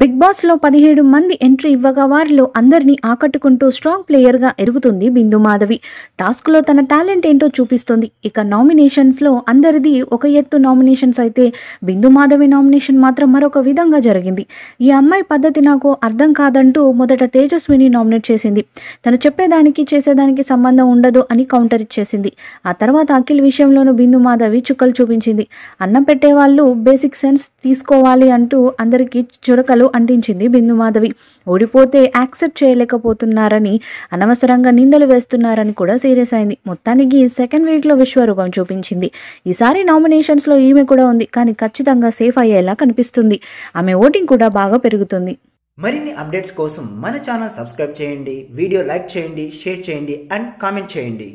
big బాస్లో పదిహేడు మంది ఎంట్రీ ఇవ్వగా వారిలో అందరినీ ఆకట్టుకుంటూ స్ట్రాంగ్ ప్లేయర్గా ఎరుగుతుంది బిందు మాధవి టాస్క్లో తన టాలెంట్ ఏంటో చూపిస్తుంది ఇక నామినేషన్స్లో అందరిది ఒక ఎత్తు నామినేషన్స్ అయితే బిందు మాధవి నామినేషన్ మాత్రం మరొక విధంగా జరిగింది ఈ అమ్మాయి పద్ధతి నాకు అర్థం కాదంటూ మొదట తేజస్విని నామినేట్ చేసింది తను చెప్పేదానికి చేసేదానికి సంబంధం ఉండదు అని కౌంటర్ ఇచ్చేసింది ఆ తర్వాత అఖిల్ విషయంలోనూ బిందు మాధవి చుక్కలు చూపించింది అన్నం పెట్టేవాళ్ళు బేసిక్ సెన్స్ తీసుకోవాలి అంటూ అందరికీ చురకలు సలహాలు అందించింది బిందుమాధవి ఓడిపోతే యాక్సెప్ట్ చేయలేకపోతున్నారని అనవసరంగా నిందలు వేస్తున్నారని కూడా సీరియస్ అయింది మొత్తానికి సెకండ్ వీక్లో విశ్వరూపం చూపించింది ఈసారి నామినేషన్స్లో ఈమె కూడా ఉంది కానీ ఖచ్చితంగా సేఫ్ అయ్యేలా కనిపిస్తుంది ఆమె ఓటింగ్ కూడా బాగా పెరుగుతుంది మరిన్ని అప్డేట్స్ కోసం మన ఛానల్ సబ్స్క్రైబ్ చేయండి వీడియో లైక్ చేయండి షేర్ చేయండి అండ్ కామెంట్ చేయండి